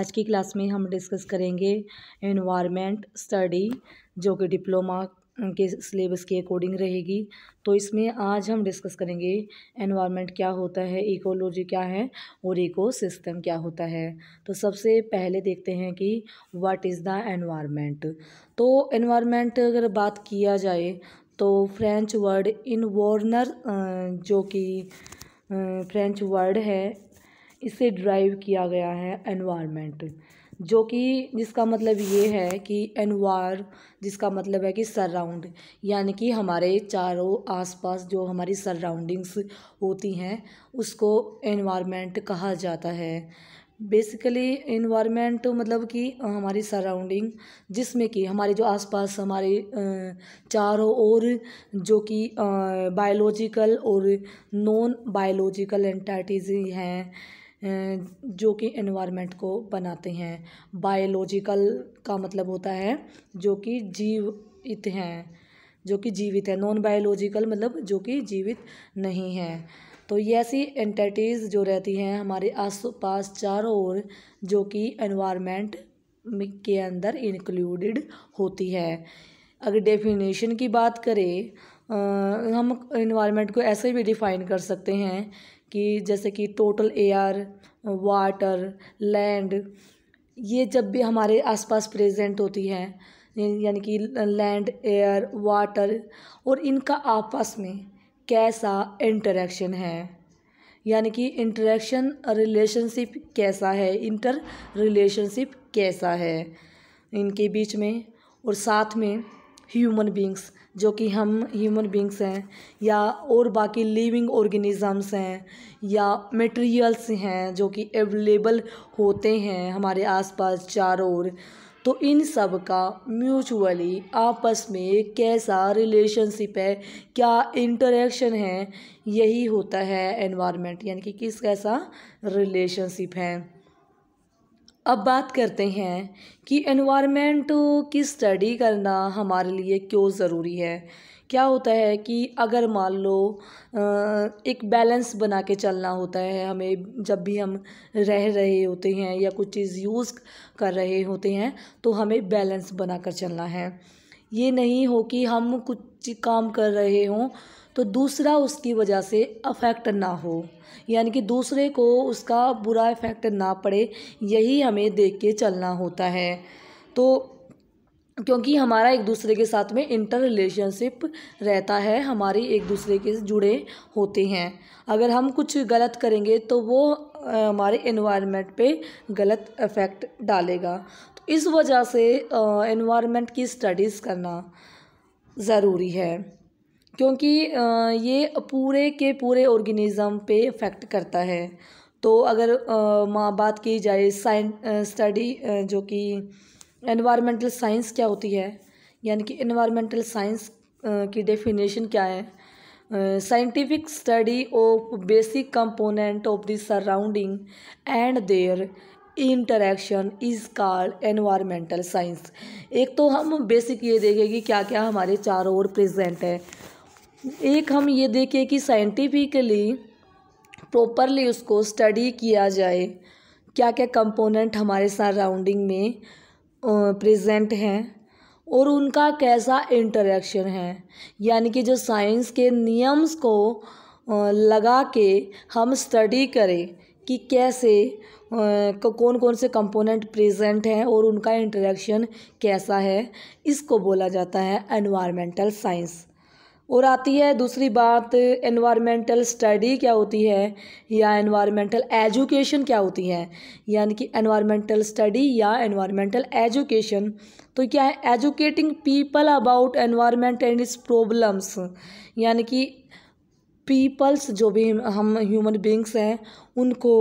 आज की क्लास में हम डिस्कस करेंगे इन्वायरमेंट स्टडी जो कि डिप्लोमा के सिलेबस के अकॉर्डिंग रहेगी तो इसमें आज हम डिस्कस करेंगे एनवायरनमेंट क्या होता है इकोलॉजी क्या है और इको सिस्टम क्या होता है तो सबसे पहले देखते हैं कि व्हाट इज़ द एनवायरनमेंट तो एनवायरनमेंट अगर बात किया जाए तो फ्रेंच वर्ड इन जो कि फ्रेंच वर्ड है इसे ड्राइव किया गया है एनवायरनमेंट जो कि जिसका मतलब ये है कि एनवायर जिसका मतलब है कि सराउंड यानी कि हमारे चारों आसपास जो हमारी सराउंडिंग्स होती हैं उसको एनवायरनमेंट कहा जाता है बेसिकली इन्वायरमेंट मतलब कि हमारी सराउंडिंग जिसमें कि हमारे जो आसपास हमारे चारों ओर जो कि बायोलॉजिकल और नॉन बायोलॉजिकल एंटाइटीज हैं जो कि एनवायरनमेंट को बनाते हैं बायोलॉजिकल का मतलब होता है जो कि जीवित हैं जो कि जीवित है नॉन बायोलॉजिकल मतलब जो कि जीवित नहीं है तो ये ऐसी एंटिटीज़ जो रहती हैं हमारे आस पास चारों ओर जो कि एनवायरनमेंट के अंदर इंक्लूडेड होती है अगर डेफिनेशन की बात करें हम इन्वायरमेंट को ऐसे भी डिफ़ाइन कर सकते हैं कि जैसे कि टोटल एयर वाटर लैंड ये जब भी हमारे आसपास प्रेजेंट होती है यानी कि लैंड एयर वाटर और इनका आपस में कैसा इंटरेक्शन है यानी कि इंटरेक्शन रिलेशनशिप कैसा है इंटर रिलेशनशिप कैसा है इनके बीच में और साथ में ह्यूमन बींग्स जो कि हम ह्यूमन बींग्स हैं या और बाकी लिविंग ऑर्गेनिज़म्स हैं या मटेरियल्स हैं जो कि अवेलेबल होते हैं हमारे आसपास चारों ओर तो इन सब का म्यूचुअली आपस में कैसा रिलेशनशिप है क्या इंटरेक्शन है यही होता है एनवायरनमेंट यानी कि किस कैसा रिलेशनशिप है अब बात करते हैं कि एनवायरनमेंट की स्टडी करना हमारे लिए क्यों ज़रूरी है क्या होता है कि अगर मान लो एक बैलेंस बना के चलना होता है हमें जब भी हम रह रहे होते हैं या कुछ चीज़ यूज़ कर रहे होते हैं तो हमें बैलेंस बना कर चलना है ये नहीं हो कि हम कुछ काम कर रहे हों तो दूसरा उसकी वजह से अफेक्ट ना हो यानी कि दूसरे को उसका बुरा इफ़ेक्ट ना पड़े यही हमें देख के चलना होता है तो क्योंकि हमारा एक दूसरे के साथ में इंटर रिलेशनशिप रहता है हमारी एक दूसरे के जुड़े होते हैं अगर हम कुछ गलत करेंगे तो वो हमारे इन्वायरमेंट पे गलत इफ़ेक्ट डालेगा इस वजह से इन्वायरमेंट की स्टडीज़ करना ज़रूरी है क्योंकि ये पूरे के पूरे ऑर्गेनिज़म पे इफ़ेक्ट करता है तो अगर माँ बात की जाए साइंस स्टडी जो कि इन्वायरमेंटल साइंस क्या होती है यानी कि इन्वायरमेंटल साइंस की डेफिनेशन क्या है scientific study of basic component of the surrounding and their interaction is called environmental science एक तो हम बेसिक ये देखें कि क्या क्या हमारे चारों ओर प्रेजेंट है एक हम ये देखें कि साइंटिफिकली प्रॉपरली उसको स्टडी किया जाए क्या क्या कंपोनेंट हमारे सराउंडिंग में प्रेजेंट हैं और उनका कैसा इंटरेक्शन है यानी कि जो साइंस के नियम्स को लगा के हम स्टडी करें कि कैसे कौन कौन से कंपोनेंट प्रेजेंट हैं और उनका इंटरेक्शन कैसा है इसको बोला जाता है एनवायरमेंटल साइंस और आती है दूसरी बात एनवायरमेंटल स्टडी क्या होती है या एनवायरमेंटल एजुकेशन क्या होती है यानी कि एनवायरमेंटल स्टडी या एनवायरमेंटल एजुकेशन तो क्या है educating people about environment and its problems यानी कि पीपल्स जो भी हम ह्यूमन बींग्स हैं उनको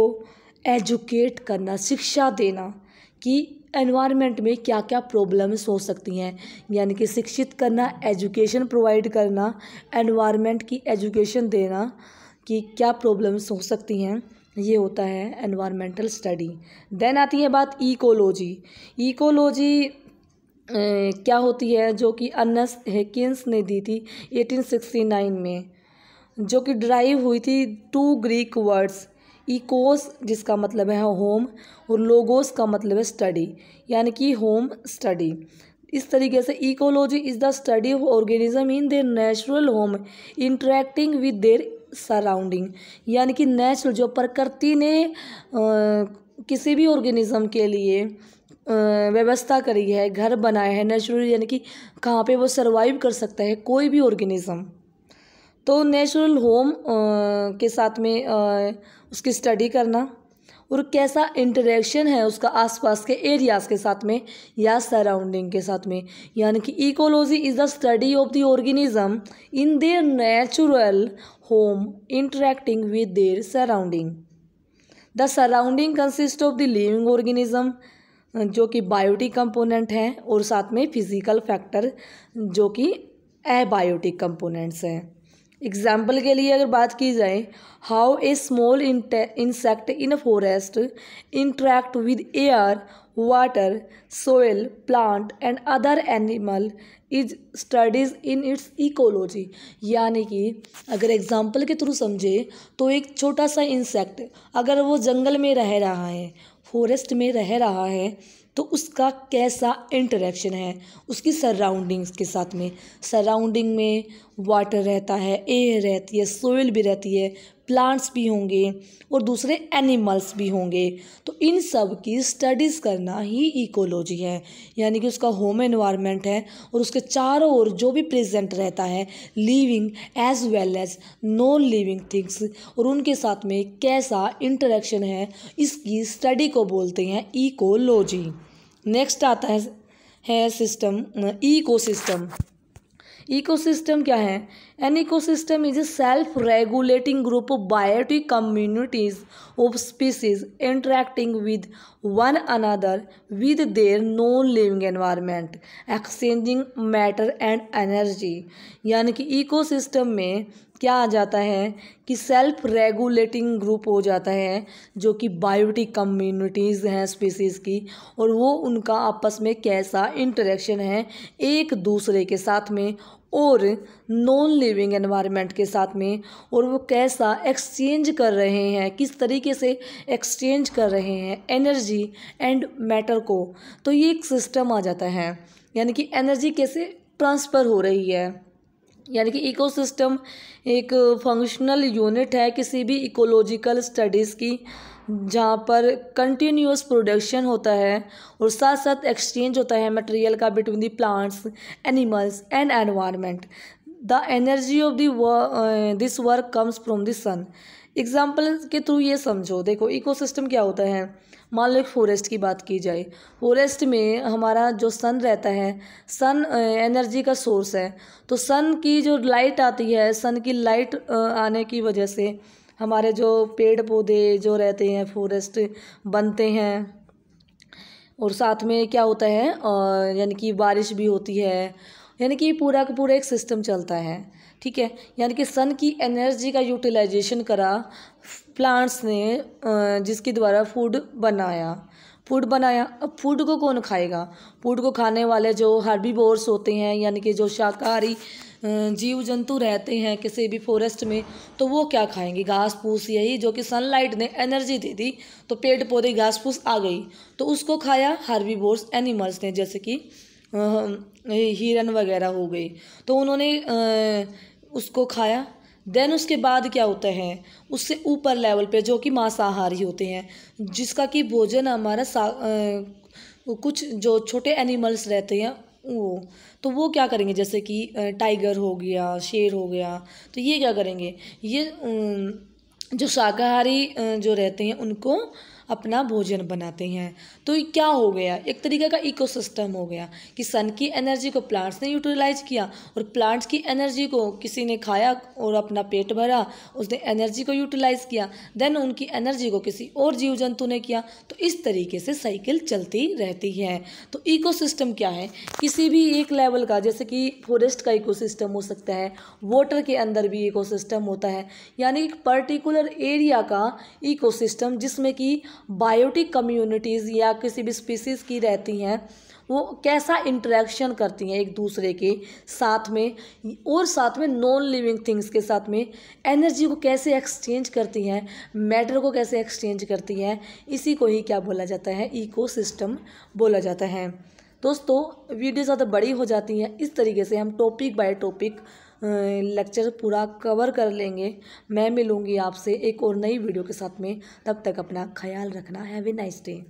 एजुकेट करना शिक्षा देना कि एनवायरनमेंट में क्या क्या प्रॉब्लम्स हो सकती हैं यानी कि शिक्षित करना एजुकेशन प्रोवाइड करना एनवायरनमेंट की एजुकेशन देना कि क्या प्रॉब्लम्स हो सकती हैं ये होता है एनवायरमेंटल स्टडी देन आती है बात इकोलॉजी इकोलॉजी क्या होती है जो कि अनस हेकिंस ने दी थी 1869 में जो कि ड्राइव हुई थी टू ग्रीक वर्ड्स इकोस जिसका मतलब है होम और लोगोस का मतलब है स्टडी यानी कि होम स्टडी इस तरीके से ecology is the study of organism in their natural home interacting with their surrounding यानी कि नेचुरल जो प्रकृति ने आ, किसी भी ऑर्गेनिज्म के लिए व्यवस्था करी है घर बनाया है नेचुरल यानी कि कहाँ पे वो सरवाइव कर सकता है कोई भी ऑर्गेनिज्म तो नेचुरल होम के साथ में आ, उसकी स्टडी करना और कैसा इंटरेक्शन है उसका आसपास के एरियाज़ के साथ में या सराउंडिंग के साथ में यानी कि ecology is the study of the organism in their natural home interacting with their surrounding the surrounding consist of the living organism जो कि बायोटिक कंपोनेंट हैं और साथ में फिजिकल फैक्टर जो कि एबायोटिक कंपोनेंट्स हैं एग्जाम्पल के लिए अगर बात की जाए how a small insect in forest interact with air water soil plant and other animal is studies in its ecology यानी कि अगर एग्जाम्पल के थ्रू समझे तो एक छोटा सा इंसेक्ट अगर वो जंगल में रह रहा है फॉरेस्ट में रह रहा है तो उसका कैसा इंटरेक्शन है उसकी सराउंडिंग्स के साथ में सराउंडिंग में वाटर रहता है एयर रहती है सोइल भी रहती है प्लांट्स भी होंगे और दूसरे एनिमल्स भी होंगे तो इन सब की स्टडीज़ करना ही इकोलॉजी है यानी कि उसका होम एनवायरनमेंट है और उसके चारों ओर जो भी प्रेजेंट रहता है living as well as non living things और उनके साथ में कैसा इंटरेक्शन है इसकी स्टडी को बोलते हैं इकोलॉजी नेक्स्ट आता है है सिस्टम इकोसिस्टम इकोसिस्टम क्या है an ecosystem is a self regulating group of biotic communities of species interacting with one another with their non living environment exchanging matter and energy यानी कि इकोसिस्टम में क्या आ जाता है कि सेल्फ रेगुलेटिंग ग्रुप हो जाता है जो कि बायोटिक कम्युनिटीज हैं स्पीसीज की और वो उनका आपस में कैसा इंटरेक्शन है एक दूसरे के साथ में और नॉन लिविंग एनवायरनमेंट के साथ में और वो कैसा एक्सचेंज कर रहे हैं किस तरीके से एक्सचेंज कर रहे हैं एनर्जी एंड मैटर को तो ये एक सिस्टम आ जाता है यानी कि एनर्जी कैसे ट्रांसफ़र हो रही है यानी कि इकोसिस्टम एक फंक्शनल यूनिट है किसी भी इकोलॉजिकल स्टडीज़ की जहाँ पर कंटिन्यूस प्रोडक्शन होता है और साथ साथ एक्सचेंज होता है मटेरियल का between the plants animals and environment the energy of this work comes from the sun example के थ्रू ये समझो देखो इकोसिस्टम क्या होता है मान लो फॉरेस्ट की बात की जाए फॉरेस्ट में हमारा जो सन रहता है सन एनर्जी का सोर्स है तो सन की जो लाइट आती है सन की लाइट आने की वजह से हमारे जो पेड़ पौधे जो रहते हैं फॉरेस्ट बनते हैं और साथ में क्या होता है यानी कि बारिश भी होती है यानी कि पूरा का पूरा एक सिस्टम चलता है ठीक है यानी कि सन की एनर्जी का यूटिलाइजेशन करा प्लांट्स ने जिसके द्वारा फूड बनाया फूड बनाया अब फूड को कौन खाएगा फूड को खाने वाले जो बोर्स होते हैं यानी कि जो शाकाहारी जीव जंतु रहते हैं किसी भी फॉरेस्ट में तो वो क्या खाएंगे घास फूस यही जो कि सनलाइट ने एनर्जी दे दी तो पेड़ पौधे घास फूस आ गई तो उसको खाया बोर्स एनिमल्स ने जैसे कि हिरन वगैरह हो गए तो उन्होंने उसको खाया देन उसके बाद क्या होता है उससे ऊपर लेवल पे जो कि मांसाहारी होते हैं जिसका कि भोजन हमारा सा आ, कुछ जो छोटे एनिमल्स रहते हैं वो तो वो क्या करेंगे जैसे कि टाइगर हो गया शेर हो गया तो ये क्या करेंगे ये जो शाकाहारी जो रहते हैं उनको अपना भोजन बनाते हैं तो क्या हो गया एक तरीके का इकोसिस्टम हो गया कि सन की एनर्जी को प्लांट्स ने यूटिलाइज किया और प्लांट्स की एनर्जी को किसी ने खाया और अपना पेट भरा उसने एनर्जी को यूटिलाइज किया देन उनकी एनर्जी को किसी और जीव जंतु ने किया तो इस तरीके से साइकिल चलती रहती है तो इको क्या है किसी भी एक लेवल का जैसे कि फॉरेस्ट का इको हो सकता है वाटर के अंदर भी इको होता है यानी एक पर्टिकुलर एरिया का इकोसिस्टम जिसमें कि बायोटिक कम्युनिटीज़ या किसी भी स्पीसीज़ की रहती हैं वो कैसा इंटरेक्शन करती हैं एक दूसरे के साथ में और साथ में नॉन लिविंग थिंग्स के साथ में एनर्जी को कैसे एक्सचेंज करती हैं मैटर को कैसे एक्सचेंज करती हैं इसी को ही क्या बोला जाता है इको बोला जाता है दोस्तों वीडियो ज़्यादा बड़ी हो जाती हैं इस तरीके से हम टॉपिक बाय टॉपिक लेक्चर पूरा कवर कर लेंगे मैं मिलूँगी आपसे एक और नई वीडियो के साथ में तब तक अपना ख्याल रखना हैवे नाइस डे